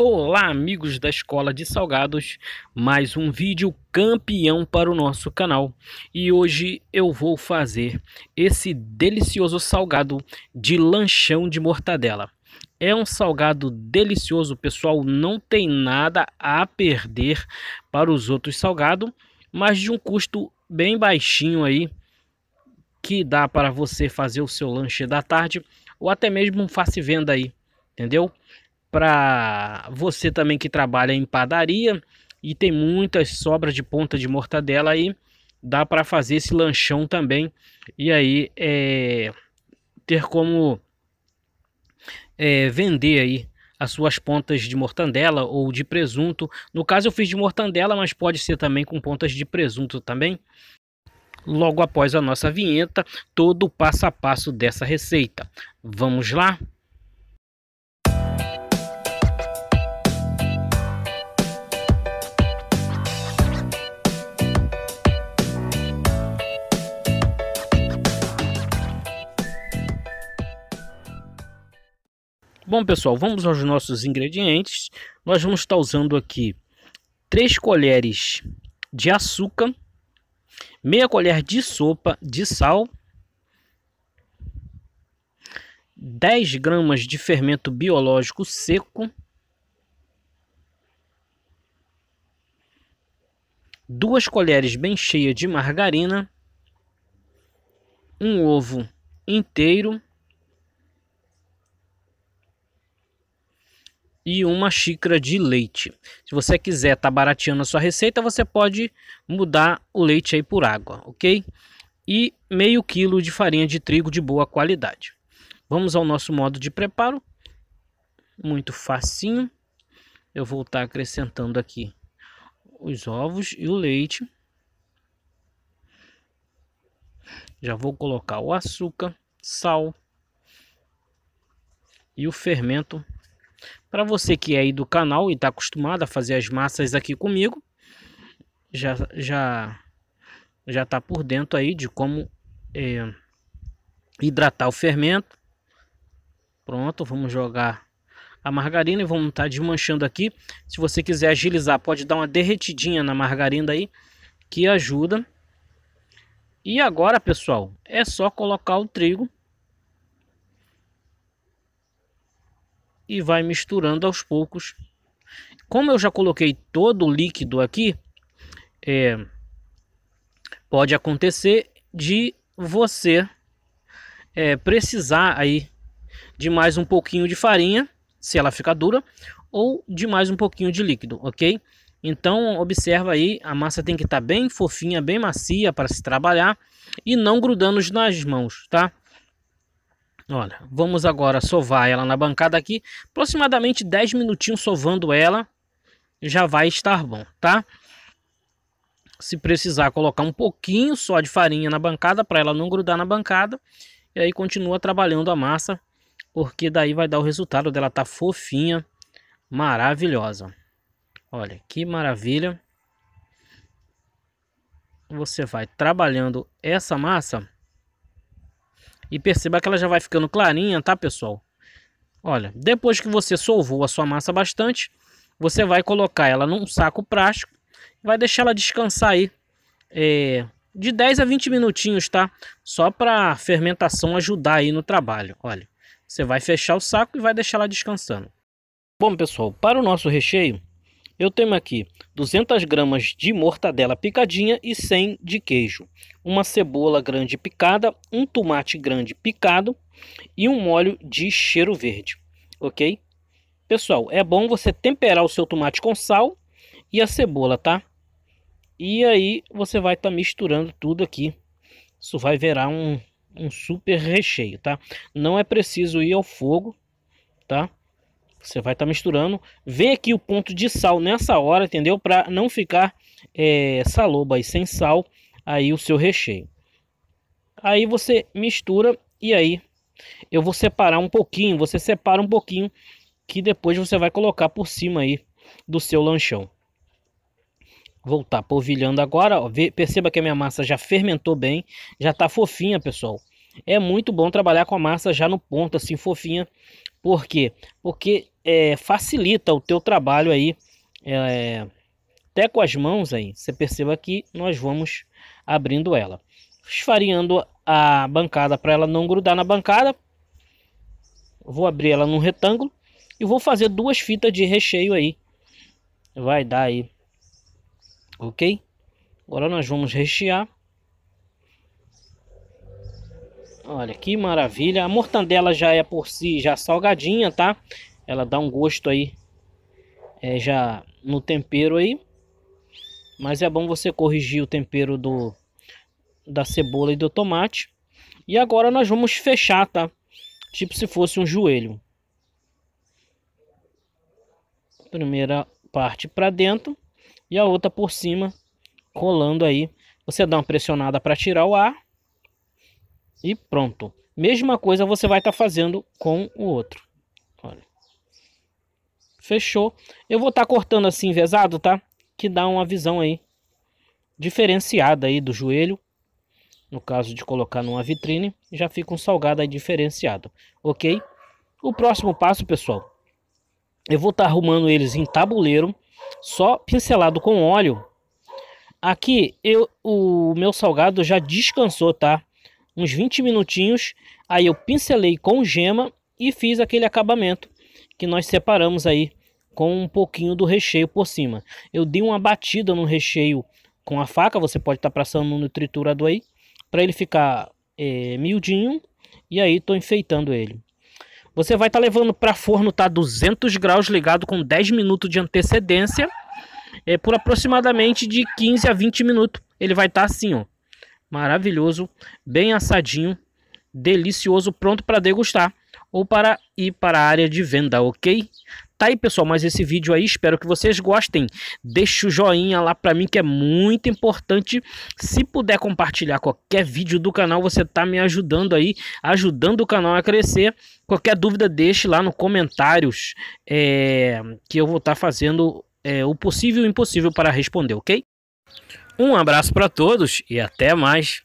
Olá, amigos da Escola de Salgados, mais um vídeo campeão para o nosso canal. E hoje eu vou fazer esse delicioso salgado de lanchão de mortadela. É um salgado delicioso, pessoal, não tem nada a perder para os outros salgados, mas de um custo bem baixinho aí, que dá para você fazer o seu lanche da tarde ou até mesmo um face-venda aí, entendeu? para você também que trabalha em padaria e tem muitas sobras de ponta de mortadela aí, dá para fazer esse lanchão também e aí é, ter como é, vender aí as suas pontas de mortadela ou de presunto. No caso eu fiz de mortadela mas pode ser também com pontas de presunto também. Logo após a nossa vinheta, todo o passo a passo dessa receita. Vamos lá? Bom, pessoal, vamos aos nossos ingredientes. Nós vamos estar usando aqui 3 colheres de açúcar, meia colher de sopa de sal, 10 gramas de fermento biológico seco, duas colheres bem cheias de margarina, um ovo inteiro, e uma xícara de leite. Se você quiser tá barateando a sua receita, você pode mudar o leite aí por água, ok? E meio quilo de farinha de trigo de boa qualidade. Vamos ao nosso modo de preparo. Muito facinho. Eu vou estar tá acrescentando aqui os ovos e o leite. Já vou colocar o açúcar, sal e o fermento para você que é aí do canal e está acostumado a fazer as massas aqui comigo, já já já está por dentro aí de como é, hidratar o fermento. Pronto, vamos jogar a margarina e vamos estar tá desmanchando aqui. Se você quiser agilizar, pode dar uma derretidinha na margarina aí, que ajuda. E agora, pessoal, é só colocar o trigo e vai misturando aos poucos. Como eu já coloquei todo o líquido aqui, é, pode acontecer de você é, precisar aí de mais um pouquinho de farinha, se ela ficar dura, ou de mais um pouquinho de líquido, ok? Então observa aí, a massa tem que estar tá bem fofinha, bem macia para se trabalhar e não grudando nas mãos, tá? Olha, vamos agora sovar ela na bancada aqui. Aproximadamente 10 minutinhos sovando ela, já vai estar bom, tá? Se precisar colocar um pouquinho só de farinha na bancada, para ela não grudar na bancada. E aí continua trabalhando a massa, porque daí vai dar o resultado dela tá fofinha, maravilhosa. Olha, que maravilha. Você vai trabalhando essa massa e perceba que ela já vai ficando clarinha, tá, pessoal? Olha, depois que você solvou a sua massa bastante, você vai colocar ela num saco plástico e vai deixar ela descansar aí é, de 10 a 20 minutinhos, tá? Só para fermentação ajudar aí no trabalho. Olha, você vai fechar o saco e vai deixar ela descansando. Bom, pessoal, para o nosso recheio, eu tenho aqui 200 gramas de mortadela picadinha e 100 de queijo, uma cebola grande picada, um tomate grande picado e um molho de cheiro verde, ok? Pessoal, é bom você temperar o seu tomate com sal e a cebola, tá? E aí você vai estar tá misturando tudo aqui. Isso vai virar um, um super recheio, tá? Não é preciso ir ao fogo, tá? Você vai estar tá misturando. Vê aqui o ponto de sal nessa hora, entendeu? Para não ficar é, saloba e sem sal aí o seu recheio. Aí você mistura e aí eu vou separar um pouquinho. Você separa um pouquinho que depois você vai colocar por cima aí do seu lanchão. Voltar tá polvilhando agora. Ó, perceba que a minha massa já fermentou bem. Já tá fofinha, pessoal é muito bom trabalhar com a massa já no ponto, assim, fofinha. Por quê? Porque é, facilita o teu trabalho aí, é, até com as mãos aí. Você perceba que nós vamos abrindo ela. esfariando a bancada para ela não grudar na bancada. Vou abrir ela num retângulo e vou fazer duas fitas de recheio aí. Vai dar aí. Ok? Agora nós vamos rechear. Olha que maravilha. A mortandela já é por si já salgadinha, tá? Ela dá um gosto aí é, já no tempero aí. Mas é bom você corrigir o tempero do da cebola e do tomate. E agora nós vamos fechar, tá? Tipo se fosse um joelho. Primeira parte para dentro e a outra por cima, colando aí. Você dá uma pressionada para tirar o ar e pronto. Mesma coisa você vai estar tá fazendo com o outro. Olha. Fechou. Eu vou estar tá cortando assim vezado, tá? Que dá uma visão aí diferenciada aí do joelho. No caso de colocar numa vitrine, já fica um salgado aí diferenciado, ok? O próximo passo, pessoal, eu vou estar tá arrumando eles em tabuleiro, só pincelado com óleo. Aqui eu, o meu salgado já descansou, tá? uns 20 minutinhos. Aí eu pincelei com gema e fiz aquele acabamento que nós separamos aí com um pouquinho do recheio por cima. Eu dei uma batida no recheio com a faca, você pode estar tá passando no triturador aí, para ele ficar é, miudinho e aí estou enfeitando ele. Você vai estar tá levando para forno, tá 200 graus ligado com 10 minutos de antecedência, é, por aproximadamente de 15 a 20 minutos. Ele vai estar tá assim, ó maravilhoso, bem assadinho, delicioso, pronto para degustar ou para ir para a área de venda, ok? Tá aí, pessoal, mas esse vídeo aí, espero que vocês gostem. Deixa o joinha lá para mim que é muito importante. Se puder compartilhar qualquer vídeo do canal, você tá me ajudando aí, ajudando o canal a crescer. Qualquer dúvida, deixe lá no comentários é, que eu vou estar tá fazendo é, o possível e o impossível para responder, ok? Um abraço para todos e até mais.